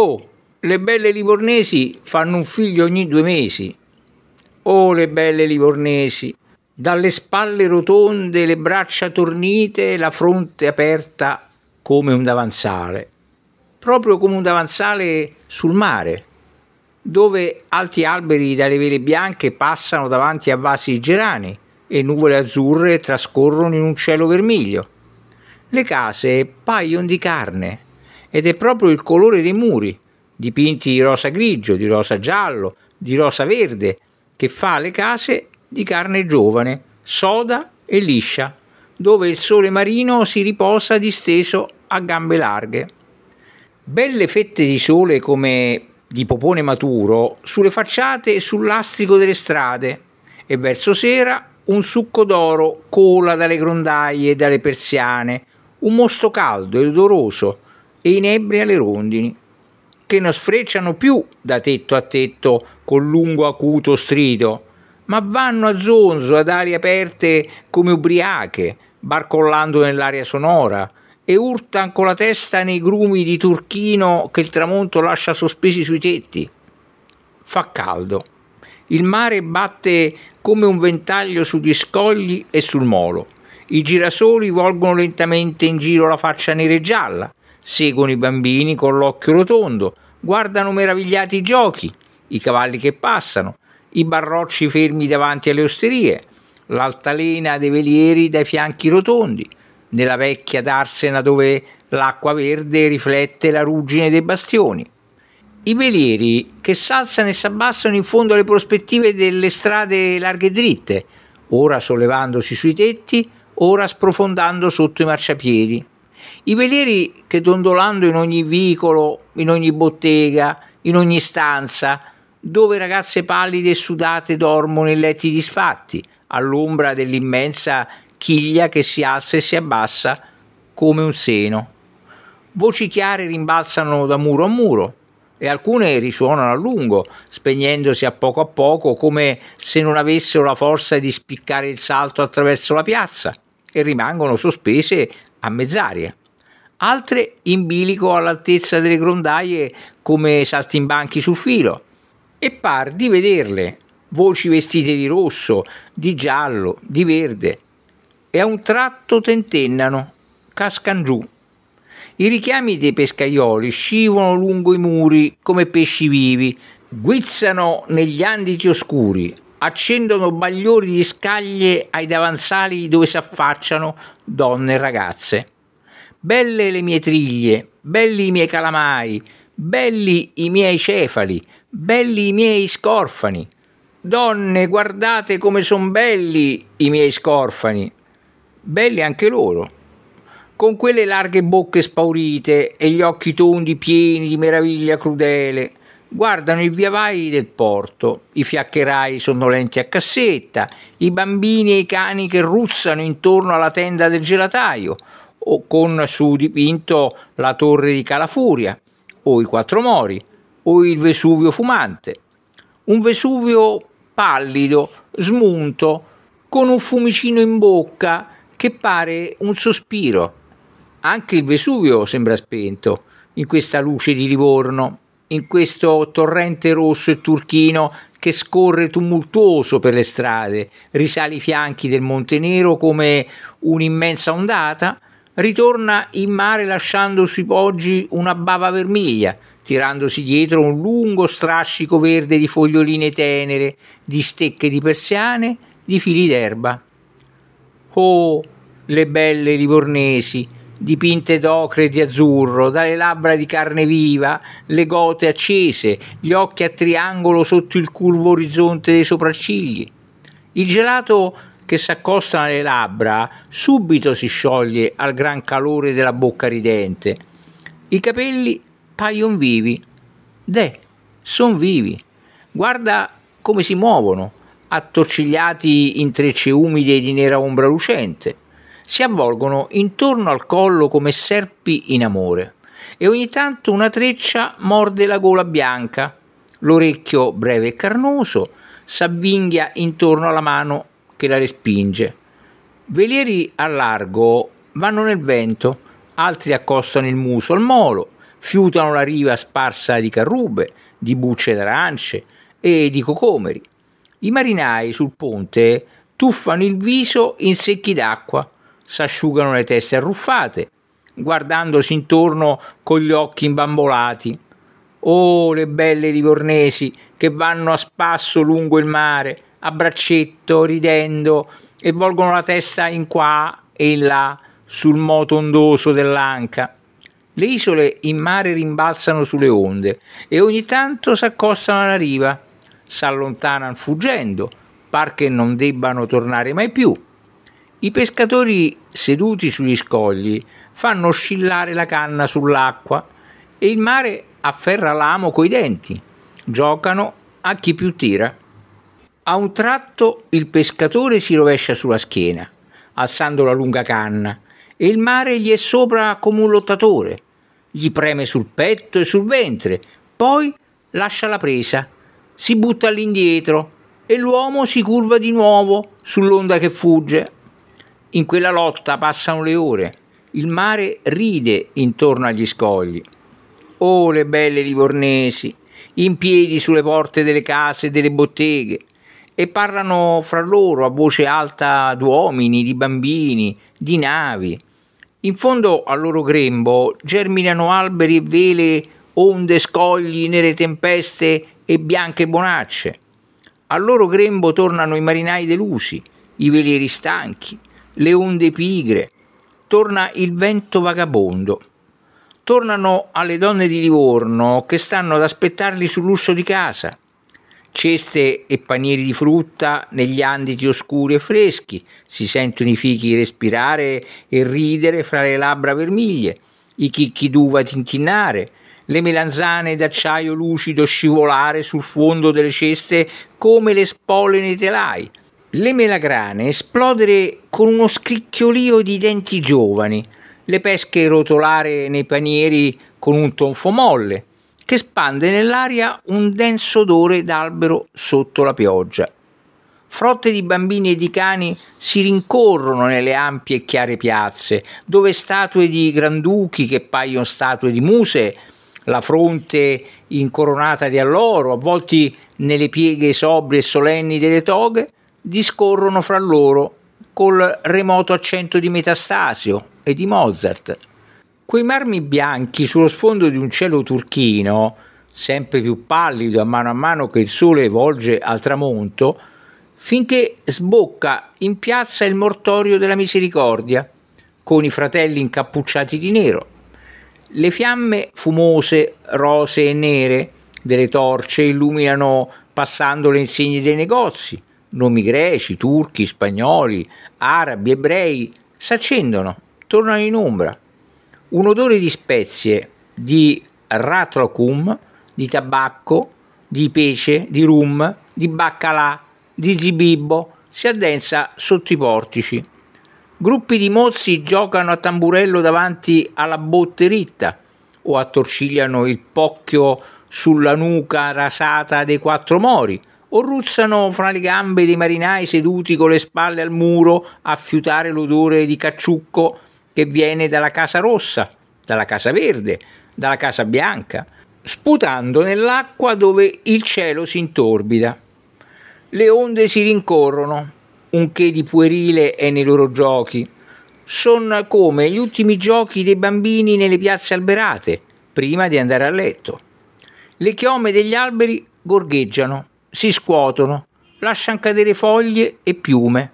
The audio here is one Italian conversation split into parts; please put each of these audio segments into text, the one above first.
Oh, le belle livornesi fanno un figlio ogni due mesi. Oh, le belle livornesi, dalle spalle rotonde, le braccia tornite, la fronte aperta come un davanzale, proprio come un davanzale sul mare, dove alti alberi dalle vele bianche passano davanti a vasi gerani e nuvole azzurre trascorrono in un cielo vermiglio. Le case paion di carne ed è proprio il colore dei muri, dipinti di rosa grigio, di rosa giallo, di rosa verde, che fa le case di carne giovane, soda e liscia, dove il sole marino si riposa disteso a gambe larghe. Belle fette di sole come di popone maturo sulle facciate e sul lastrico delle strade e verso sera un succo d'oro cola dalle grondaie e dalle persiane, un mosto caldo e odoroso e inebria le rondini, che non sfrecciano più da tetto a tetto col lungo acuto strido, ma vanno a zonzo ad ali aperte come ubriache, barcollando nell'aria sonora, e urtan con la testa nei grumi di turchino che il tramonto lascia sospesi sui tetti. Fa caldo. Il mare batte come un ventaglio sugli scogli e sul molo. I girasoli volgono lentamente in giro la faccia nera e gialla seguono i bambini con l'occhio rotondo, guardano meravigliati i giochi, i cavalli che passano, i barrocci fermi davanti alle osterie, l'altalena dei velieri dai fianchi rotondi, nella vecchia darsena dove l'acqua verde riflette la ruggine dei bastioni. I velieri che s'alzano e s'abbassano in fondo alle prospettive delle strade larghe e dritte, ora sollevandosi sui tetti, ora sprofondando sotto i marciapiedi. I velieri che dondolando in ogni vicolo, in ogni bottega, in ogni stanza, dove ragazze pallide e sudate dormono in letti disfatti, all'ombra dell'immensa chiglia che si alza e si abbassa come un seno. Voci chiare rimbalzano da muro a muro e alcune risuonano a lungo, spegnendosi a poco a poco come se non avessero la forza di spiccare il salto attraverso la piazza e rimangono sospese a mezz'aria altre in bilico all'altezza delle grondaie come saltimbanchi su filo. E par di vederle, voci vestite di rosso, di giallo, di verde, e a un tratto tentennano, cascan giù. I richiami dei pescaioli scivolano lungo i muri come pesci vivi, guizzano negli anditi oscuri, accendono bagliori di scaglie ai davanzali dove s'affacciano donne e ragazze. Belle le mie triglie, belli i miei calamai, belli i miei cefali, belli i miei scorfani. Donne, guardate come son belli i miei scorfani. Belli anche loro con quelle larghe bocche spaurite e gli occhi tondi pieni di meraviglia crudele. Guardano i viavai del porto, i fiaccherai sonnolenti a cassetta, i bambini e i cani che ruzzano intorno alla tenda del gelataio, o con su dipinto la torre di Calafuria, o i Quattro Mori, o il Vesuvio fumante. Un Vesuvio pallido, smunto, con un fumicino in bocca che pare un sospiro. Anche il Vesuvio sembra spento in questa luce di Livorno, in questo torrente rosso e turchino che scorre tumultuoso per le strade, risale i fianchi del Montenero come un'immensa ondata ritorna in mare lasciando sui poggi una bava vermiglia, tirandosi dietro un lungo strascico verde di foglioline tenere, di stecche di persiane, di fili d'erba. Oh, le belle livornesi, dipinte d'ocre e di azzurro, dalle labbra di carne viva, le gote accese, gli occhi a triangolo sotto il curvo orizzonte dei sopraccigli. Il gelato che si s'accosta alle labbra subito si scioglie al gran calore della bocca ridente. I capelli paion vivi. Deh, son vivi. Guarda come si muovono, attorcigliati in trecce umide di nera ombra lucente. Si avvolgono intorno al collo come serpi in amore e ogni tanto una treccia morde la gola bianca. L'orecchio breve e carnoso s'avvinghia intorno alla mano che la respinge. Velieri a largo vanno nel vento, altri accostano il muso al molo, fiutano la riva sparsa di carrube, di bucce d'arance e di cocomeri. I marinai sul ponte tuffano il viso in secchi d'acqua, s'asciugano le teste arruffate, guardandosi intorno con gli occhi imbambolati. Oh, le belle livornesi che vanno a spasso lungo il mare, a braccetto, ridendo, e volgono la testa in qua e in là sul moto ondoso dell'anca. Le isole in mare rimbalzano sulle onde e ogni tanto s'accostano alla riva, s'allontanano fuggendo, par che non debbano tornare mai più. I pescatori seduti sugli scogli fanno oscillare la canna sull'acqua e il mare afferra l'amo coi denti. Giocano a chi più tira. A un tratto il pescatore si rovescia sulla schiena, alzando la lunga canna, e il mare gli è sopra come un lottatore. Gli preme sul petto e sul ventre, poi lascia la presa, si butta all'indietro e l'uomo si curva di nuovo sull'onda che fugge. In quella lotta passano le ore, il mare ride intorno agli scogli. Oh, le belle livornesi, in piedi sulle porte delle case e delle botteghe, e parlano fra loro a voce alta di uomini, di bambini, di navi. In fondo al loro grembo germinano alberi e vele, onde, scogli, nere tempeste e bianche bonacce. Al loro grembo tornano i marinai delusi, i velieri stanchi, le onde pigre. Torna il vento vagabondo. Tornano alle donne di Livorno che stanno ad aspettarli sull'uscio di casa ceste e panieri di frutta negli anditi oscuri e freschi, si sentono i fichi respirare e ridere fra le labbra vermiglie, i chicchi d'uva tintinnare, le melanzane d'acciaio lucido scivolare sul fondo delle ceste come le spole nei telai, le melagrane esplodere con uno scricchiolio di denti giovani, le pesche rotolare nei panieri con un tonfo molle, che spande nell'aria un denso odore d'albero sotto la pioggia. Frotte di bambini e di cani si rincorrono nelle ampie e chiare piazze, dove statue di granduchi che paiono statue di muse, la fronte incoronata di alloro, avvolti nelle pieghe sobrie e solenni delle toghe, discorrono fra loro col remoto accento di Metastasio e di Mozart. Quei marmi bianchi sullo sfondo di un cielo turchino, sempre più pallido a mano a mano che il sole volge al tramonto, finché sbocca in piazza il mortorio della misericordia, con i fratelli incappucciati di nero. Le fiamme fumose, rosee e nere delle torce illuminano passando le insegne dei negozi, nomi greci, turchi, spagnoli, arabi, ebrei, si accendono, tornano in ombra un odore di spezie, di ratrocum, di tabacco, di pece, di rum, di baccalà, di zibibbo si addensa sotto i portici. Gruppi di mozzi giocano a tamburello davanti alla botte ritta o attorcigliano il pocchio sulla nuca rasata dei quattro mori o ruzzano fra le gambe dei marinai seduti con le spalle al muro a fiutare l'odore di cacciucco che viene dalla Casa Rossa, dalla Casa Verde, dalla Casa Bianca, sputando nell'acqua dove il cielo si intorbida. Le onde si rincorrono, un che di puerile è nei loro giochi. Sono come gli ultimi giochi dei bambini nelle piazze alberate, prima di andare a letto. Le chiome degli alberi gorgheggiano, si scuotono, lasciano cadere foglie e piume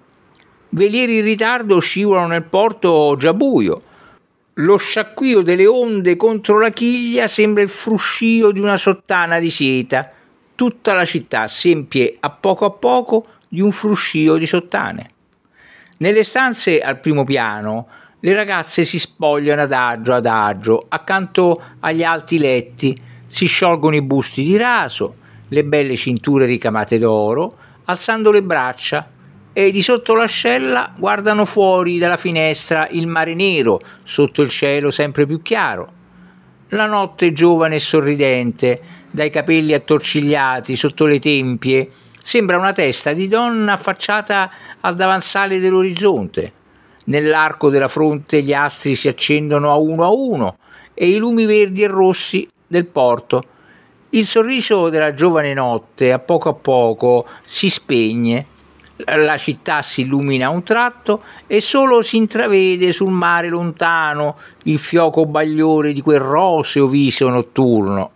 velieri in ritardo scivolano nel porto già buio. Lo sciacquio delle onde contro la chiglia sembra il fruscio di una sottana di seta. Tutta la città sempie a poco a poco di un fruscio di sottane. Nelle stanze al primo piano le ragazze si spogliano adagio adagio accanto agli alti letti, si sciolgono i busti di raso, le belle cinture ricamate d'oro, alzando le braccia e di sotto l'ascella guardano fuori dalla finestra il mare nero, sotto il cielo sempre più chiaro. La notte giovane e sorridente, dai capelli attorcigliati sotto le tempie, sembra una testa di donna affacciata al davanzale dell'orizzonte. Nell'arco della fronte gli astri si accendono a uno a uno e i lumi verdi e rossi del porto. Il sorriso della giovane notte a poco a poco si spegne la città si illumina a un tratto e solo si intravede sul mare lontano il fioco bagliore di quel roseo viso notturno.